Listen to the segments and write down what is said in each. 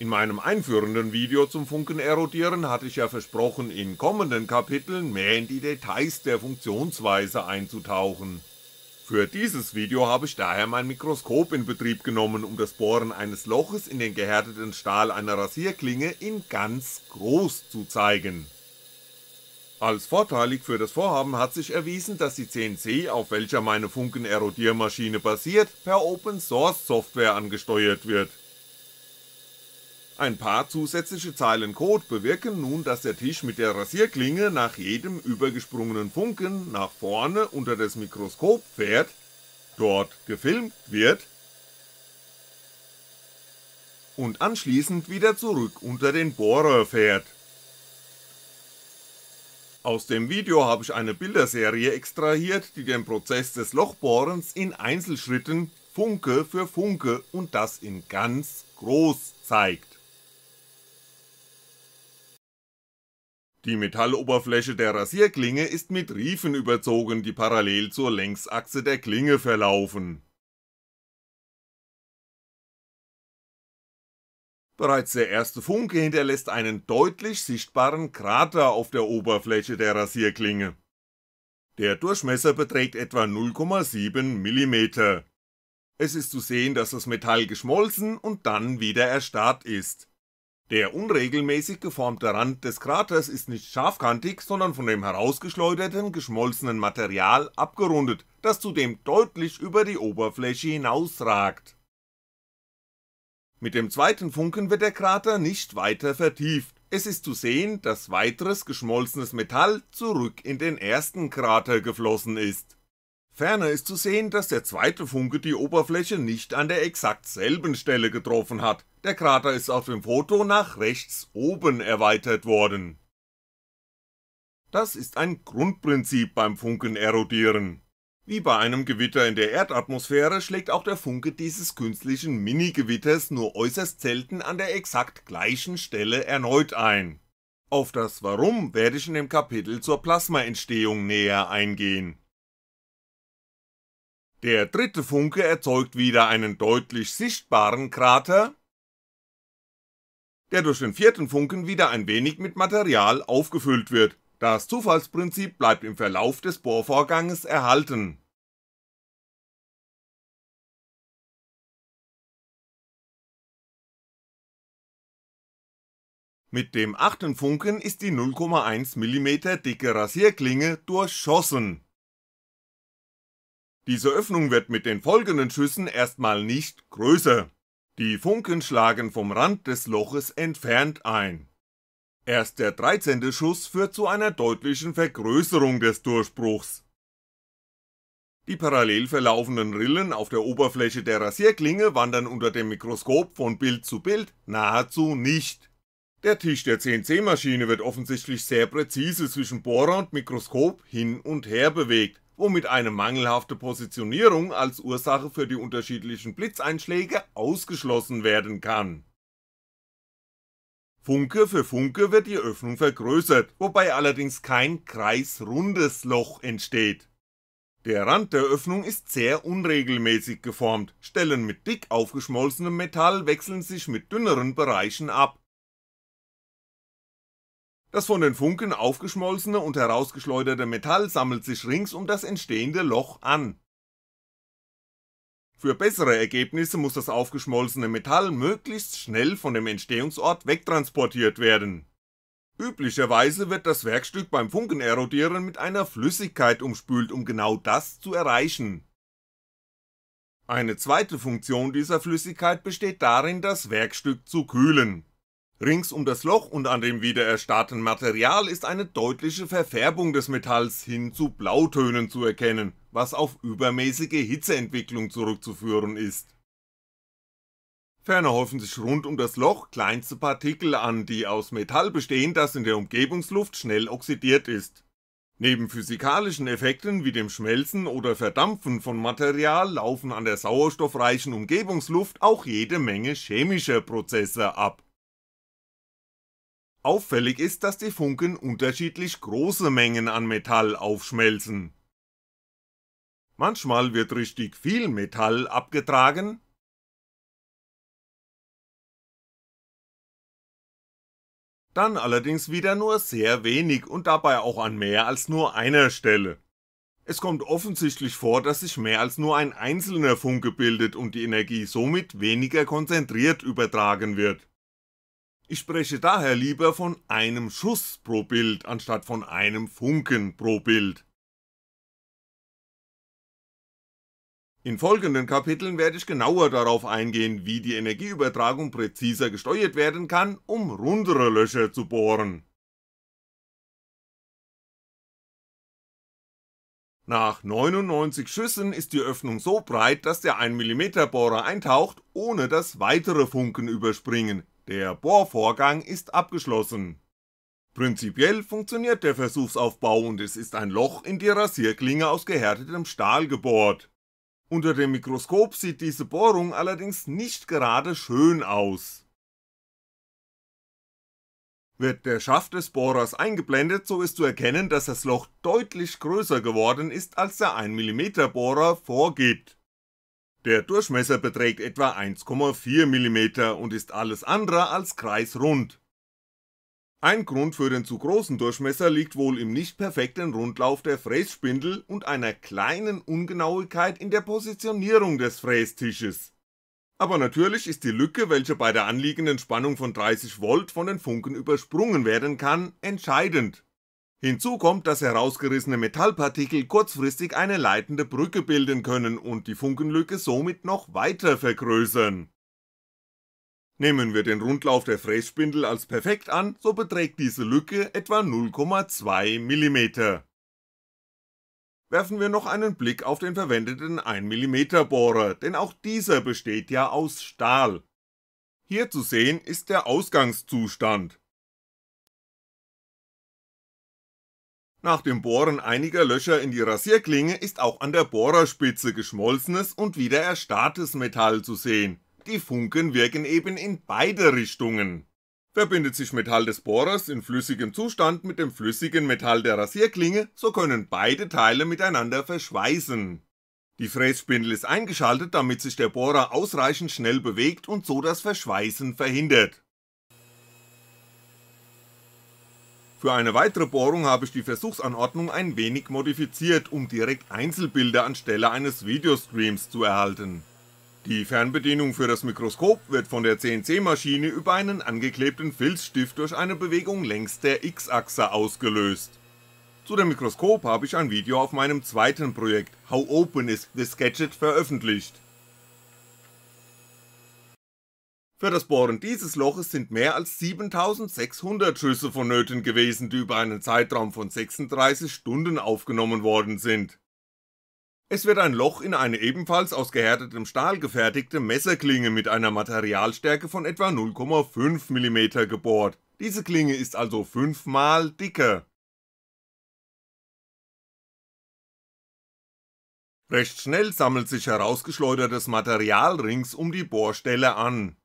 In meinem einführenden Video zum Funken erodieren hatte ich ja versprochen, in kommenden Kapiteln mehr in die Details der Funktionsweise einzutauchen. Für dieses Video habe ich daher mein Mikroskop in Betrieb genommen, um das Bohren eines Loches in den gehärteten Stahl einer Rasierklinge in ganz groß zu zeigen. Als vorteilig für das Vorhaben hat sich erwiesen, dass die CNC, auf welcher meine Funken-Erodiermaschine basiert, per Open Source Software angesteuert wird ein paar zusätzliche Zeilen Code bewirken nun, dass der Tisch mit der Rasierklinge nach jedem übergesprungenen Funken nach vorne unter das Mikroskop fährt, dort gefilmt wird und anschließend wieder zurück unter den Bohrer fährt. Aus dem Video habe ich eine Bilderserie extrahiert, die den Prozess des Lochbohrens in Einzelschritten, Funke für Funke und das in ganz groß zeigt. Die Metalloberfläche der Rasierklinge ist mit Riefen überzogen, die parallel zur Längsachse der Klinge verlaufen. Bereits der erste Funke hinterlässt einen deutlich sichtbaren Krater auf der Oberfläche der Rasierklinge. Der Durchmesser beträgt etwa 0,7 mm. Es ist zu sehen, dass das Metall geschmolzen und dann wieder erstarrt ist der unregelmäßig geformte Rand des Kraters ist nicht scharfkantig, sondern von dem herausgeschleuderten geschmolzenen Material abgerundet, das zudem deutlich über die Oberfläche hinausragt. Mit dem zweiten Funken wird der Krater nicht weiter vertieft, es ist zu sehen, dass weiteres geschmolzenes Metall zurück in den ersten Krater geflossen ist. Ferner ist zu sehen, dass der zweite Funke die Oberfläche nicht an der exakt selben Stelle getroffen hat, der Krater ist auf dem Foto nach rechts oben erweitert worden. Das ist ein Grundprinzip beim Funken erodieren. Wie bei einem Gewitter in der Erdatmosphäre schlägt auch der Funke dieses künstlichen Mini-Gewitters nur äußerst selten an der exakt gleichen Stelle erneut ein. Auf das Warum werde ich in dem Kapitel zur Plasmaentstehung näher eingehen. Der dritte Funke erzeugt wieder einen deutlich sichtbaren Krater, der durch den vierten Funken wieder ein wenig mit Material aufgefüllt wird, das Zufallsprinzip bleibt im Verlauf des Bohrvorganges erhalten. Mit dem achten Funken ist die 0,1mm dicke Rasierklinge durchschossen. Diese Öffnung wird mit den folgenden Schüssen erstmal nicht größer. Die Funken schlagen vom Rand des Loches entfernt ein. Erst der 13. Schuss führt zu einer deutlichen Vergrößerung des Durchbruchs. Die parallel verlaufenden Rillen auf der Oberfläche der Rasierklinge wandern unter dem Mikroskop von Bild zu Bild nahezu nicht. Der Tisch der CNC-Maschine wird offensichtlich sehr präzise zwischen Bohrer und Mikroskop hin und her bewegt womit eine mangelhafte Positionierung als Ursache für die unterschiedlichen Blitzeinschläge ausgeschlossen werden kann. Funke für Funke wird die Öffnung vergrößert, wobei allerdings kein kreisrundes Loch entsteht. Der Rand der Öffnung ist sehr unregelmäßig geformt, Stellen mit dick aufgeschmolzenem Metall wechseln sich mit dünneren Bereichen ab das von den Funken aufgeschmolzene und herausgeschleuderte Metall sammelt sich rings um das entstehende Loch an. Für bessere Ergebnisse muss das aufgeschmolzene Metall möglichst schnell von dem Entstehungsort wegtransportiert werden. Üblicherweise wird das Werkstück beim Funkenerodieren mit einer Flüssigkeit umspült, um genau das zu erreichen. Eine zweite Funktion dieser Flüssigkeit besteht darin, das Werkstück zu kühlen Rings um das Loch und an dem wieder erstarrten Material ist eine deutliche Verfärbung des Metalls hin zu Blautönen zu erkennen, was auf übermäßige Hitzeentwicklung zurückzuführen ist. Ferner häufen sich rund um das Loch kleinste Partikel an, die aus Metall bestehen, das in der Umgebungsluft schnell oxidiert ist. Neben physikalischen Effekten wie dem Schmelzen oder Verdampfen von Material laufen an der sauerstoffreichen Umgebungsluft auch jede Menge chemischer Prozesse ab Auffällig ist, dass die Funken unterschiedlich große Mengen an Metall aufschmelzen. Manchmal wird richtig viel Metall abgetragen, dann allerdings wieder nur sehr wenig und dabei auch an mehr als nur einer Stelle. Es kommt offensichtlich vor, dass sich mehr als nur ein einzelner Funke bildet und die Energie somit weniger konzentriert übertragen wird. Ich spreche daher lieber von einem Schuss pro Bild anstatt von einem Funken pro Bild. In folgenden Kapiteln werde ich genauer darauf eingehen, wie die Energieübertragung präziser gesteuert werden kann, um rundere Löcher zu bohren. Nach 99 Schüssen ist die Öffnung so breit, dass der 1mm Bohrer eintaucht, ohne dass weitere Funken überspringen, der Bohrvorgang ist abgeschlossen. Prinzipiell funktioniert der Versuchsaufbau und es ist ein Loch in die Rasierklinge aus gehärtetem Stahl gebohrt. Unter dem Mikroskop sieht diese Bohrung allerdings nicht gerade schön aus. Wird der Schaft des Bohrers eingeblendet, so ist zu erkennen, dass das Loch deutlich größer geworden ist als der 1mm Bohrer vorgibt. Der Durchmesser beträgt etwa 1,4 mm und ist alles andere als kreisrund. Ein Grund für den zu großen Durchmesser liegt wohl im nicht perfekten Rundlauf der Frässpindel und einer kleinen Ungenauigkeit in der Positionierung des Frästisches. Aber natürlich ist die Lücke, welche bei der anliegenden Spannung von 30V von den Funken übersprungen werden kann, entscheidend Hinzu kommt, dass herausgerissene Metallpartikel kurzfristig eine leitende Brücke bilden können und die Funkenlücke somit noch weiter vergrößern. Nehmen wir den Rundlauf der Frässpindel als perfekt an, so beträgt diese Lücke etwa 0,2 mm. Werfen wir noch einen Blick auf den verwendeten 1mm Bohrer, denn auch dieser besteht ja aus Stahl. Hier zu sehen ist der Ausgangszustand Nach dem Bohren einiger Löcher in die Rasierklinge ist auch an der Bohrerspitze geschmolzenes und wieder erstarrtes Metall zu sehen, die Funken wirken eben in beide Richtungen. Verbindet sich Metall des Bohrers in flüssigem Zustand mit dem flüssigen Metall der Rasierklinge, so können beide Teile miteinander verschweißen. Die Frässpindel ist eingeschaltet, damit sich der Bohrer ausreichend schnell bewegt und so das Verschweißen verhindert. Für eine weitere Bohrung habe ich die Versuchsanordnung ein wenig modifiziert, um direkt Einzelbilder anstelle eines Videostreams zu erhalten. Die Fernbedienung für das Mikroskop wird von der CNC-Maschine über einen angeklebten Filzstift durch eine Bewegung längs der X-Achse ausgelöst. Zu dem Mikroskop habe ich ein Video auf meinem zweiten Projekt How Open is this Gadget veröffentlicht Für das Bohren dieses Loches sind mehr als 7600 Schüsse vonnöten gewesen, die über einen Zeitraum von 36 Stunden aufgenommen worden sind. Es wird ein Loch in eine ebenfalls aus gehärtetem Stahl gefertigte Messerklinge mit einer Materialstärke von etwa 0,5mm gebohrt, diese Klinge ist also 5-mal dicker. Recht schnell sammelt sich herausgeschleudertes Material rings um die Bohrstelle an.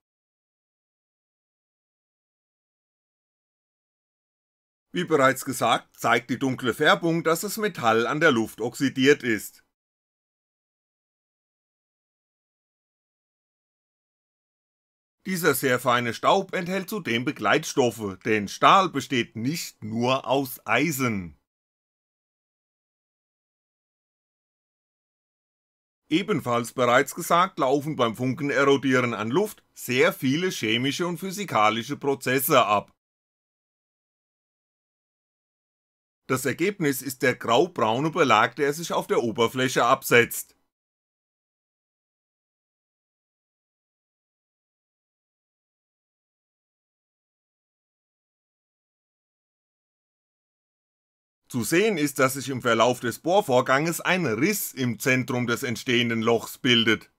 Wie bereits gesagt, zeigt die dunkle Färbung, dass das Metall an der Luft oxidiert ist. Dieser sehr feine Staub enthält zudem Begleitstoffe, denn Stahl besteht nicht nur aus Eisen. Ebenfalls bereits gesagt laufen beim Funkenerodieren an Luft sehr viele chemische und physikalische Prozesse ab Das Ergebnis ist der graubraune Belag, der sich auf der Oberfläche absetzt. Zu sehen ist, dass sich im Verlauf des Bohrvorganges ein Riss im Zentrum des entstehenden Lochs bildet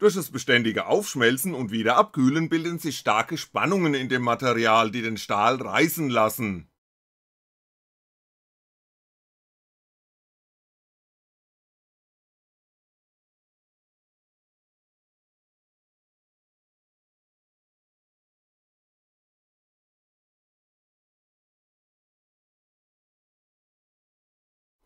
Durch das beständige Aufschmelzen und wieder Abkühlen bilden sich starke Spannungen in dem Material, die den Stahl reißen lassen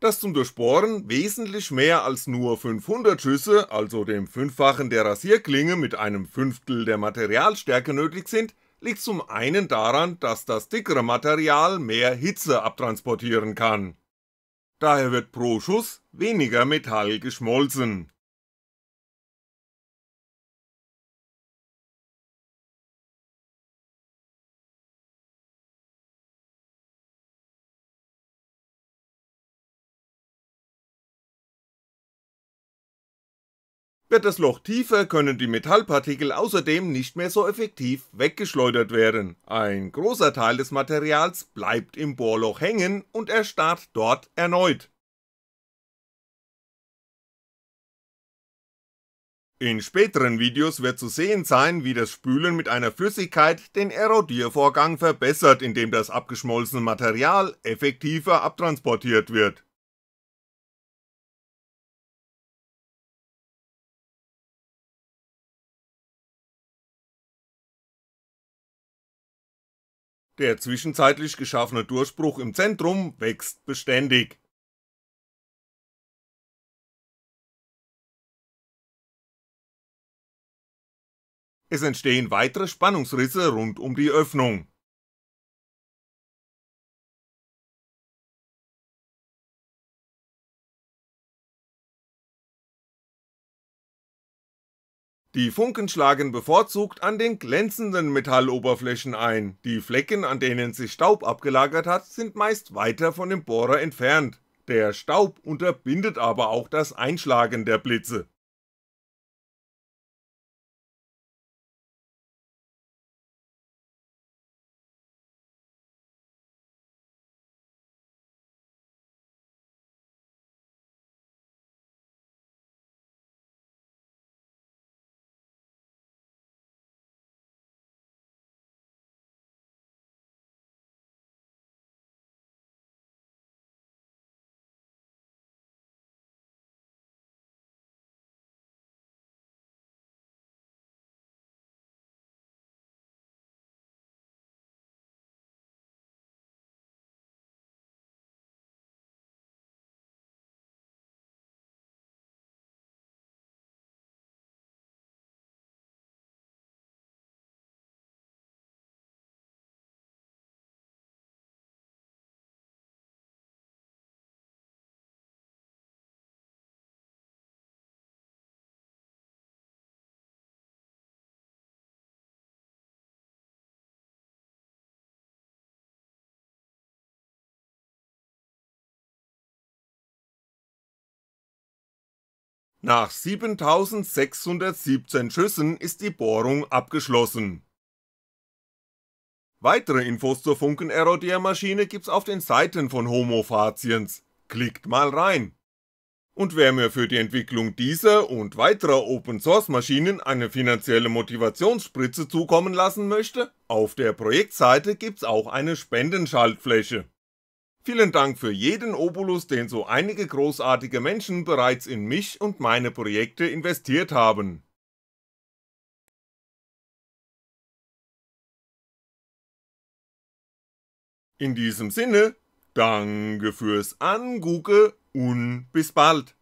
das zum Durchbohren wesentlich mehr als nur 500 Schüsse, also dem Fünffachen der Rasierklinge mit einem Fünftel der Materialstärke nötig sind, liegt zum einen daran, dass das dickere Material mehr Hitze abtransportieren kann. Daher wird pro Schuss weniger Metall geschmolzen Wird das Loch tiefer, können die Metallpartikel außerdem nicht mehr so effektiv weggeschleudert werden, ein großer Teil des Materials bleibt im Bohrloch hängen und erstarrt dort erneut. In späteren Videos wird zu sehen sein, wie das Spülen mit einer Flüssigkeit den Erodiervorgang verbessert, indem das abgeschmolzene Material effektiver abtransportiert wird Der zwischenzeitlich geschaffene Durchbruch im Zentrum wächst beständig Es entstehen weitere Spannungsrisse rund um die Öffnung Die Funken schlagen bevorzugt an den glänzenden Metalloberflächen ein, die Flecken, an denen sich Staub abgelagert hat, sind meist weiter von dem Bohrer entfernt, der Staub unterbindet aber auch das Einschlagen der Blitze Nach 7617 Schüssen ist die Bohrung abgeschlossen. Weitere Infos zur funken maschine gibt's auf den Seiten von Homo Faciens, klickt mal rein. Und wer mir für die Entwicklung dieser und weiterer Open-Source-Maschinen eine finanzielle Motivationsspritze zukommen lassen möchte, auf der Projektseite gibt's auch eine Spendenschaltfläche. Vielen Dank für jeden Obolus, den so einige großartige Menschen bereits in mich und meine Projekte investiert haben. In diesem Sinne, danke fürs Angucke und bis bald.